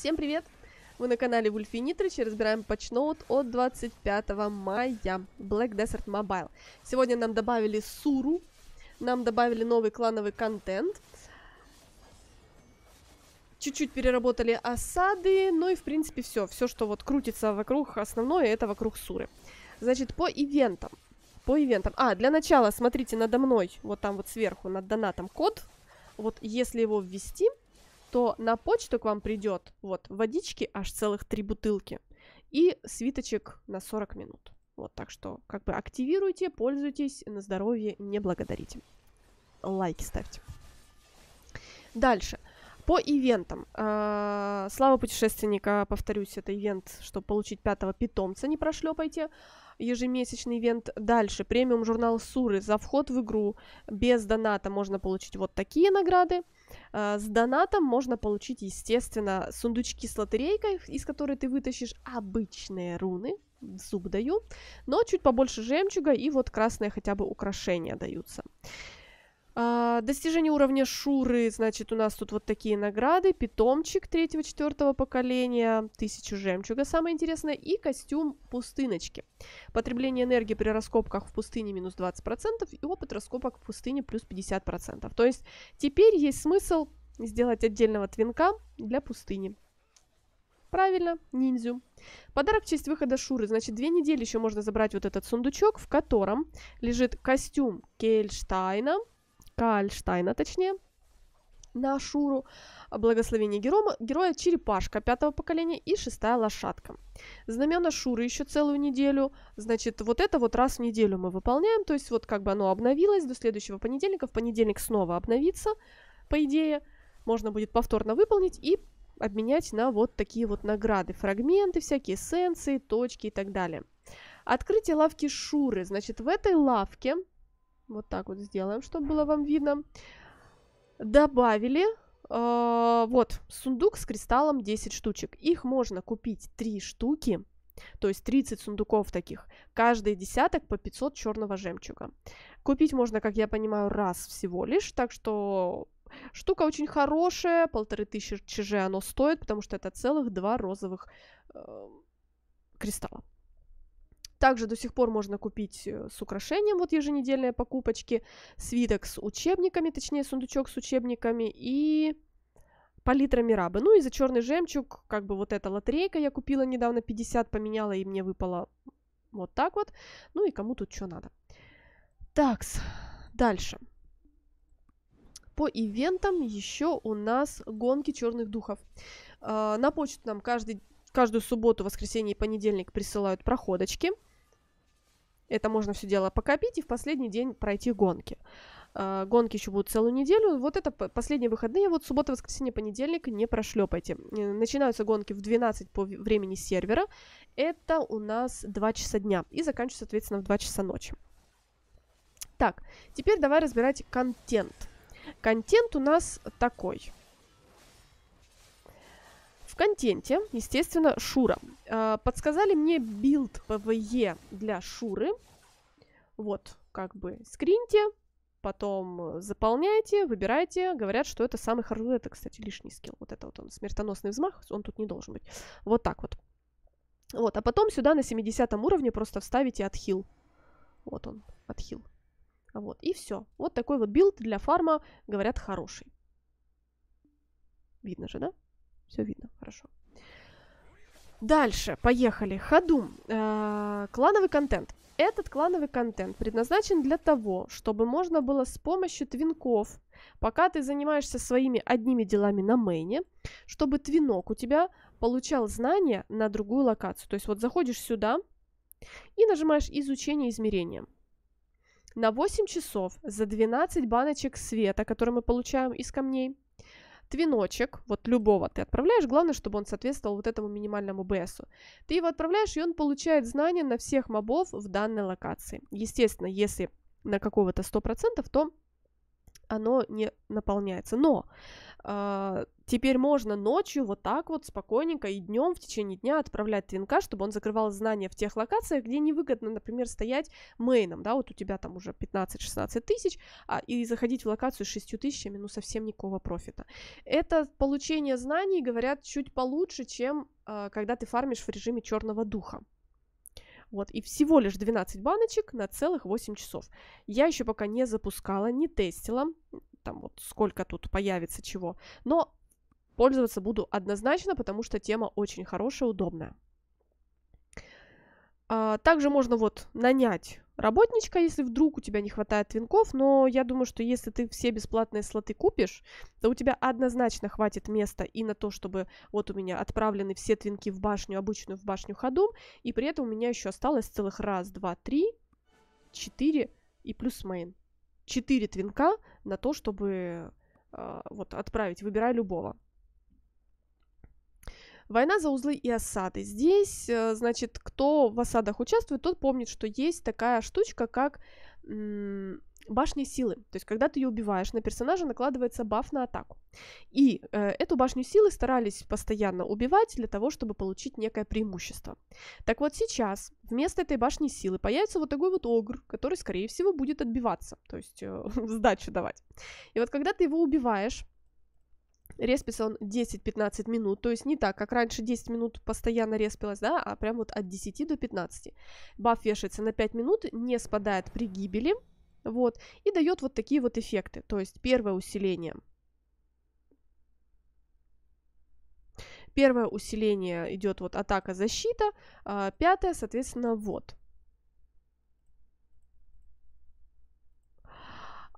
Всем привет! Мы на канале Вульфи Нитрич и разбираем патчноут от 25 мая Black Desert Mobile. Сегодня нам добавили Суру, нам добавили новый клановый контент, чуть-чуть переработали осады, ну и в принципе все. Все, что вот крутится вокруг основное, это вокруг Суры. Значит, по ивентам. По ивентам. А, для начала смотрите надо мной, вот там вот сверху, над донатом код. Вот если его ввести, то на почту к вам придет вот водички аж целых три бутылки и свиточек на 40 минут. Вот, так что как бы активируйте, пользуйтесь, на здоровье, не благодарите. Лайки ставьте. Дальше. По ивентам. А, Слава путешественника, повторюсь, это ивент, чтобы получить пятого питомца, не прошлепайте. Ежемесячный ивент. Дальше. Премиум журнал Суры. За вход в игру без доната можно получить вот такие награды. А, с донатом можно получить, естественно, сундучки с лотерейкой, из которой ты вытащишь обычные руны, зуб даю, но чуть побольше жемчуга и вот красные хотя бы украшения даются. А, достижение уровня Шуры, значит, у нас тут вот такие награды. Питомчик третьего-четвертого поколения, тысячу жемчуга, самое интересное, и костюм пустыночки. Потребление энергии при раскопках в пустыне минус 20% и опыт раскопок в пустыне плюс 50%. То есть теперь есть смысл сделать отдельного твинка для пустыни. Правильно, ниндзю. Подарок в честь выхода Шуры. Значит, две недели еще можно забрать вот этот сундучок, в котором лежит костюм Кельштайна, Каальштайна, точнее, на Ашуру, благословение героя, героя черепашка пятого поколения и шестая лошадка. Знамена Шуры еще целую неделю, значит, вот это вот раз в неделю мы выполняем, то есть вот как бы оно обновилось до следующего понедельника, в понедельник снова обновится, по идее, можно будет повторно выполнить и обменять на вот такие вот награды, фрагменты, всякие эссенции, точки и так далее. Открытие лавки Шуры. Значит, в этой лавке вот так вот сделаем, чтобы было вам видно. Добавили э, вот сундук с кристаллом 10 штучек. Их можно купить 3 штуки, то есть 30 сундуков таких. Каждый десяток по 500 черного жемчуга. Купить можно, как я понимаю, раз всего лишь, так что Штука очень хорошая, полторы тысячи чж оно стоит, потому что это целых два розовых э, кристалла. Также до сих пор можно купить э, с украшением вот еженедельные покупочки, свиток с учебниками, точнее сундучок с учебниками и палитра Мирабы. Ну и за черный жемчуг, как бы вот эта лотерейка я купила недавно, 50 поменяла и мне выпало вот так вот. Ну и кому тут что надо. Такс, дальше. По ивентам еще у нас гонки черных духов. А, на почту нам каждый, каждую субботу, воскресенье и понедельник присылают проходочки. Это можно все дело покопить и в последний день пройти гонки. А, гонки еще будут целую неделю. Вот это последние выходные, вот суббота, воскресенье, понедельник не прошлепайте. Начинаются гонки в 12 по времени сервера. Это у нас 2 часа дня. И заканчиваются, соответственно, в 2 часа ночи. Так, теперь давай разбирать контент. Контент у нас такой контенте, естественно, Шура. А, подсказали мне билд ПВЕ для Шуры. Вот, как бы скриньте, потом э, заполняйте, выбирайте. Говорят, что это самый хороший, это, кстати, лишний скилл. Вот это вот он, смертоносный взмах, он тут не должен быть. Вот так вот. Вот, а потом сюда на 70 уровне просто вставите отхил. Вот он, отхил. Вот, и все. Вот такой вот билд для фарма, говорят, хороший. Видно же, да? Все видно, хорошо. Дальше, поехали. Ходум. Э, клановый контент. Этот клановый контент предназначен для того, чтобы можно было с помощью твинков, пока ты занимаешься своими одними делами на мейне, чтобы твинок у тебя получал знания на другую локацию. То есть вот заходишь сюда и нажимаешь «Изучение измерения». На 8 часов за 12 баночек света, которые мы получаем из камней – твиночек, вот любого ты отправляешь, главное, чтобы он соответствовал вот этому минимальному БСу. Ты его отправляешь, и он получает знания на всех мобов в данной локации. Естественно, если на какого-то 100%, то оно не наполняется. Но а, теперь можно ночью вот так вот спокойненько и днем в течение дня отправлять твинка, чтобы он закрывал знания в тех локациях, где невыгодно, например, стоять мейном, да, вот у тебя там уже 15-16 тысяч, а, и заходить в локацию с 6 тысячами, ну, совсем никакого профита. Это получение знаний, говорят, чуть получше, чем э, когда ты фармишь в режиме черного духа. Вот, и всего лишь 12 баночек на целых 8 часов. Я еще пока не запускала, не тестила там вот сколько тут появится чего. Но пользоваться буду однозначно, потому что тема очень хорошая, удобная. А, также можно вот нанять работничка, если вдруг у тебя не хватает твинков, но я думаю, что если ты все бесплатные слоты купишь, то у тебя однозначно хватит места и на то, чтобы вот у меня отправлены все твинки в башню, обычную в башню ходум, и при этом у меня еще осталось целых раз, два, три, четыре и плюс мейн четыре твинка на то, чтобы э, вот отправить, выбирай любого. Война за узлы и осады. Здесь, э, значит, кто в осадах участвует, тот помнит, что есть такая штучка, как башней силы. То есть, когда ты ее убиваешь, на персонажа накладывается баф на атаку. И э, эту башню силы старались постоянно убивать для того, чтобы получить некое преимущество. Так вот сейчас вместо этой башни силы появится вот такой вот огр, который, скорее всего, будет отбиваться, то есть э, сдачу давать. И вот когда ты его убиваешь, Респится он 10-15 минут, то есть не так, как раньше 10 минут постоянно респилась, да, а прям вот от 10 до 15. Баф вешается на 5 минут, не спадает при гибели, вот. И дает вот такие вот эффекты. То есть первое усиление. Первое усиление идет вот атака, защита. А пятое, соответственно, вот.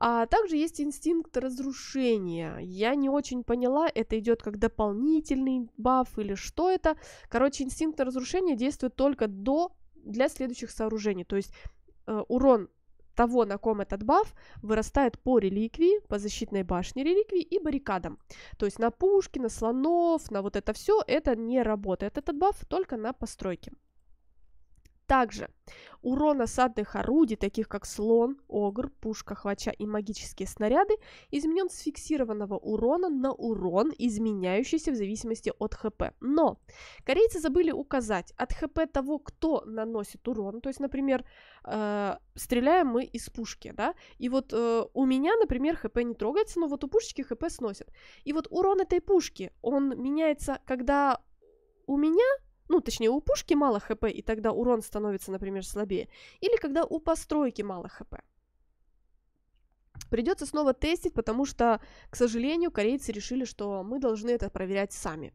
А также есть инстинкт разрушения. Я не очень поняла, это идет как дополнительный баф или что это. Короче, инстинкт разрушения действует только до для следующих сооружений. То есть э, урон того, на ком этот баф, вырастает по реликвии, по защитной башне реликвии и баррикадам. То есть на пушки, на слонов, на вот это все, это не работает. Этот баф только на постройке. Также Урон осадных орудий, таких как слон, огр, пушка, хвача и магические снаряды, изменен с фиксированного урона на урон, изменяющийся в зависимости от ХП. Но корейцы забыли указать от ХП того, кто наносит урон. То есть, например, э, стреляем мы из пушки, да? И вот э, у меня, например, ХП не трогается, но вот у пушечки ХП сносит. И вот урон этой пушки, он меняется, когда у меня ну, точнее, у пушки мало хп, и тогда урон становится, например, слабее, или когда у постройки мало хп. Придется снова тестить, потому что, к сожалению, корейцы решили, что мы должны это проверять сами.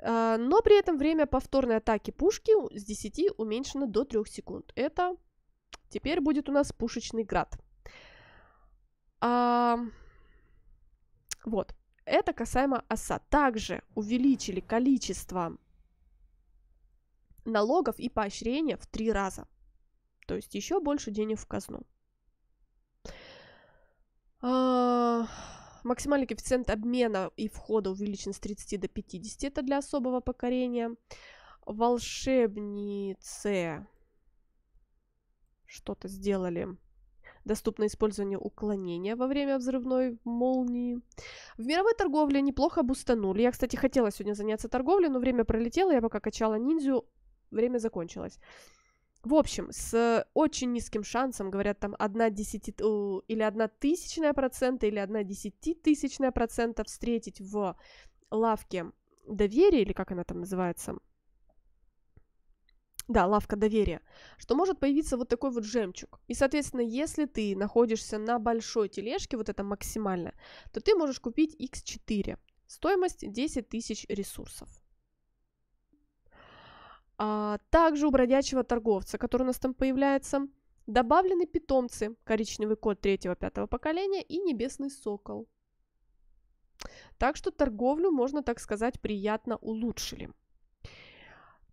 А, но при этом время повторной атаки пушки с 10 уменьшено до 3 секунд. Это теперь будет у нас пушечный град. А... Вот. Это касаемо оса. Также увеличили количество налогов и поощрения в три раза. То есть еще больше денег в казну. А, максимальный коэффициент обмена и входа увеличен с 30 до 50, это для особого покорения. Волшебнице что-то сделали. Доступно использование уклонения во время взрывной молнии. В мировой торговле неплохо обустанули. Я, кстати, хотела сегодня заняться торговлей, но время пролетело, я пока качала ниндзю время закончилось. В общем, с очень низким шансом, говорят, там одна десяти... Э, или одна тысячная процента, или 1 десятитысячная процента встретить в лавке доверия, или как она там называется, да, лавка доверия, что может появиться вот такой вот жемчуг. И, соответственно, если ты находишься на большой тележке, вот это максимально, то ты можешь купить x4. Стоимость 10 тысяч ресурсов. А также у бродячего торговца, который у нас там появляется, добавлены питомцы, коричневый кот третьего-пятого поколения и небесный сокол. Так что торговлю, можно так сказать, приятно улучшили.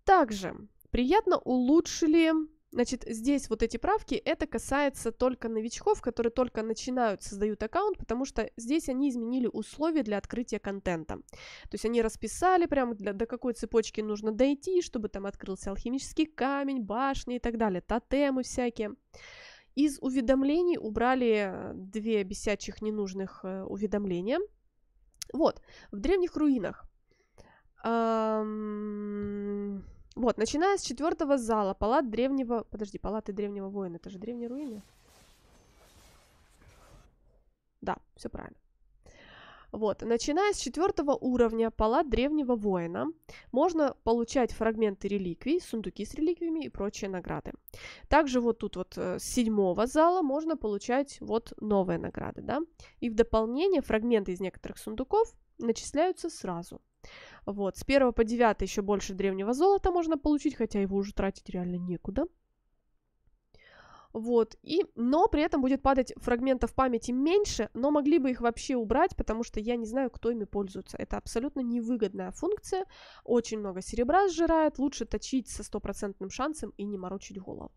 Также приятно улучшили Значит, здесь вот эти правки, это касается только новичков, которые только начинают, создают аккаунт, потому что здесь они изменили условия для открытия контента. То есть они расписали прямо для, до какой цепочки нужно дойти, чтобы там открылся алхимический камень, башни и так далее, тотемы всякие. Из уведомлений убрали э, две бесячих ненужных э, уведомления. Вот, в древних руинах. Эм вот, начиная с четвертого зала, палат древнего... Подожди, палаты древнего воина, это же древние руины? Да, все правильно. Вот, начиная с четвертого уровня палат древнего воина, можно получать фрагменты реликвий, сундуки с реликвиями и прочие награды. Также вот тут вот э, с седьмого зала можно получать вот новые награды, да. И в дополнение фрагменты из некоторых сундуков начисляются сразу – вот, с 1 по 9 еще больше древнего золота можно получить, хотя его уже тратить реально некуда. Вот, и, но при этом будет падать фрагментов памяти меньше, но могли бы их вообще убрать, потому что я не знаю, кто ими пользуется. Это абсолютно невыгодная функция, очень много серебра сжирает, лучше точить со стопроцентным шансом и не морочить голову.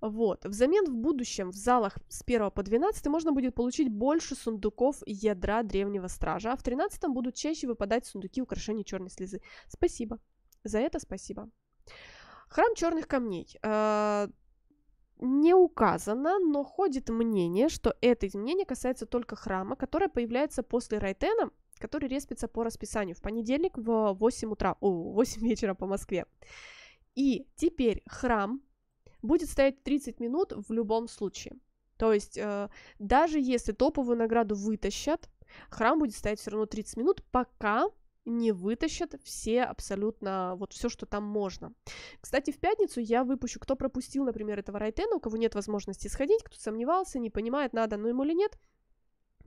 Вот. Взамен в будущем в залах с 1 по 12 можно будет получить больше сундуков ядра древнего стража, а в 13 будут чаще выпадать сундуки украшений черной слезы. Спасибо. За это спасибо. Храм черных камней. Э, не указано, но ходит мнение, что это изменение касается только храма, которое появляется после Райтена, который респится по расписанию в понедельник в 8 утра, о, 8 вечера по Москве. И теперь храм будет стоять 30 минут в любом случае. То есть э, даже если топовую награду вытащат, храм будет стоять все равно 30 минут, пока не вытащат все абсолютно вот все, что там можно. Кстати, в пятницу я выпущу, кто пропустил, например, этого Райтена, у кого нет возможности сходить, кто сомневался, не понимает, надо ну ему или нет,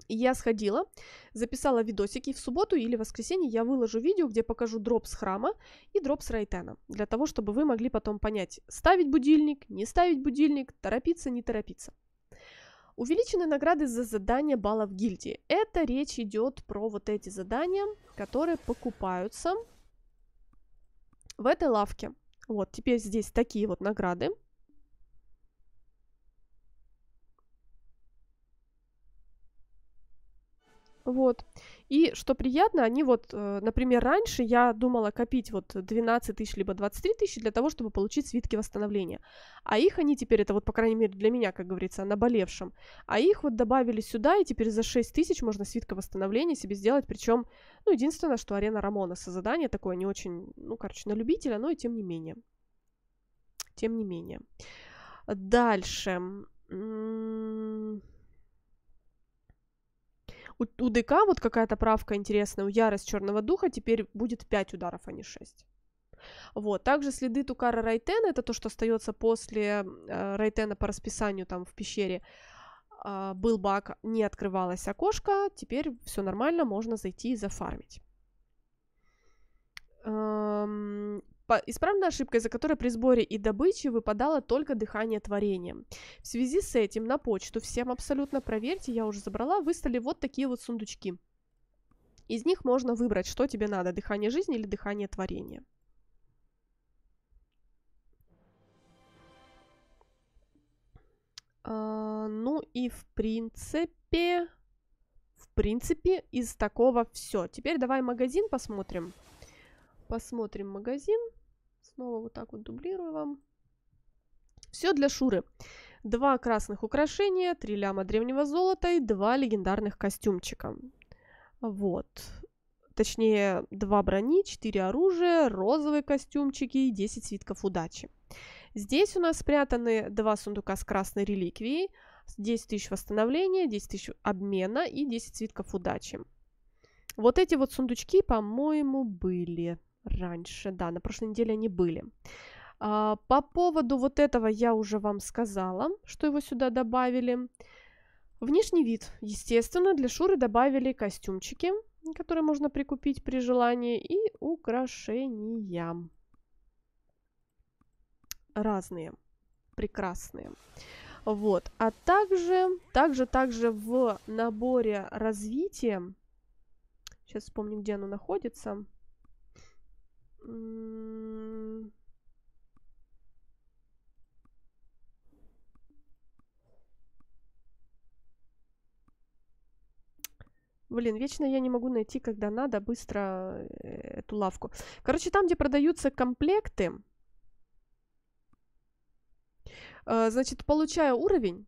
я сходила, записала видосики. В субботу или воскресенье я выложу видео, где покажу дроп с храма и дроп с Райтена. Для того, чтобы вы могли потом понять, ставить будильник, не ставить будильник, торопиться, не торопиться. Увеличены награды за задание баллов гильдии. Это речь идет про вот эти задания, которые покупаются в этой лавке. Вот, теперь здесь такие вот награды. Вот. И что приятно, они вот, э, например, раньше я думала копить вот 12 тысяч либо 23 тысячи для того, чтобы получить свитки восстановления. А их они теперь, это вот, по крайней мере, для меня, как говорится, на болевшем, А их вот добавили сюда, и теперь за 6 тысяч можно свитка восстановления себе сделать. Причем, ну, единственное, что арена Рамона со задание такое не очень, ну, короче, на любителя, но и тем не менее. Тем не менее. Дальше. У, ДК вот какая-то правка интересная, у Ярость Черного Духа теперь будет 5 ударов, а не 6. Вот. Также следы Тукара Райтена, это то, что остается после э, Райтена по расписанию там в пещере. Э, был баг, не открывалось окошко, теперь все нормально, можно зайти и зафармить. Эм, Исправная ошибка, из-за которой при сборе и добыче выпадало только дыхание творения. В связи с этим на почту всем абсолютно проверьте, я уже забрала, выставили вот такие вот сундучки. Из них можно выбрать, что тебе надо, дыхание жизни или дыхание творения. А, ну и в принципе, в принципе из такого все. Теперь давай магазин посмотрим. Посмотрим магазин. Снова вот так вот дублирую вам. Все для Шуры. Два красных украшения, три ляма древнего золота и два легендарных костюмчика. Вот. Точнее, два брони, четыре оружия, розовые костюмчики и десять свитков удачи. Здесь у нас спрятаны два сундука с красной реликвией, 10 тысяч восстановления, 10 тысяч обмена и 10 свитков удачи. Вот эти вот сундучки, по-моему, были раньше, да, на прошлой неделе они были. А, по поводу вот этого я уже вам сказала, что его сюда добавили. Внешний вид, естественно, для Шуры добавили костюмчики, которые можно прикупить при желании, и украшения. Разные, прекрасные. Вот, а также, также, также в наборе развития, сейчас вспомним где оно находится, Блин, вечно я не могу найти, когда надо, быстро э, эту лавку. Короче, там, где продаются комплекты, э, значит, получая уровень,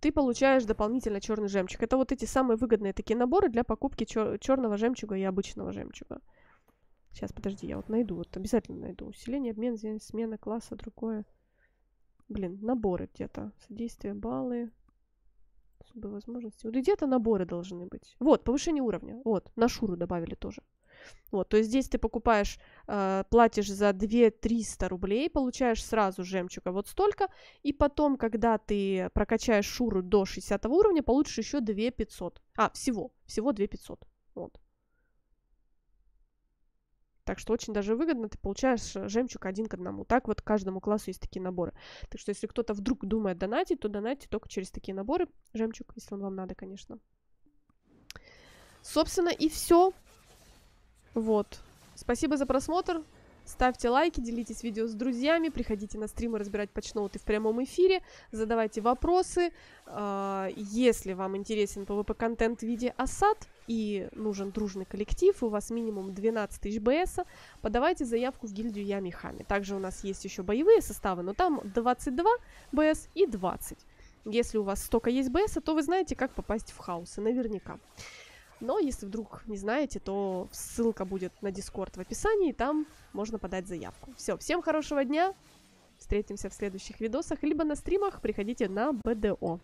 ты получаешь дополнительно черный жемчуг. Это вот эти самые выгодные такие наборы для покупки черного жемчуга и обычного жемчуга. Сейчас, подожди, я вот найду, вот обязательно найду. Усиление, обмен, смена класса, другое. Блин, наборы где-то. Содействие, баллы, особые возможности. Вот где-то наборы должны быть. Вот, повышение уровня. Вот, на шуру добавили тоже. Вот, то есть здесь ты покупаешь, э, платишь за 2-300 рублей, получаешь сразу жемчуга вот столько, и потом, когда ты прокачаешь шуру до 60 уровня, получишь еще 2 500. А, всего, всего 2 500. Вот. Так что очень даже выгодно, ты получаешь э, жемчуг один к одному. Так вот каждому классу есть такие наборы. Так что если кто-то вдруг думает донатить, то донатьте только через такие наборы. Жемчуг, если он вам надо, конечно. Собственно, и все. Вот. Спасибо за просмотр. Ставьте лайки, делитесь видео с друзьями, приходите на стримы разбирать почноуты в прямом эфире, задавайте вопросы. А, если вам интересен PvP-контент в виде осад и нужен дружный коллектив, и у вас минимум 12 тысяч БС, подавайте заявку в гильдию Ямихами. Также у нас есть еще боевые составы, но там 22 БС и 20. Если у вас столько есть БС, то вы знаете, как попасть в хаосы, наверняка. Но если вдруг не знаете, то ссылка будет на Дискорд в описании, и там можно подать заявку. Все, всем хорошего дня, встретимся в следующих видосах, либо на стримах, приходите на БДО.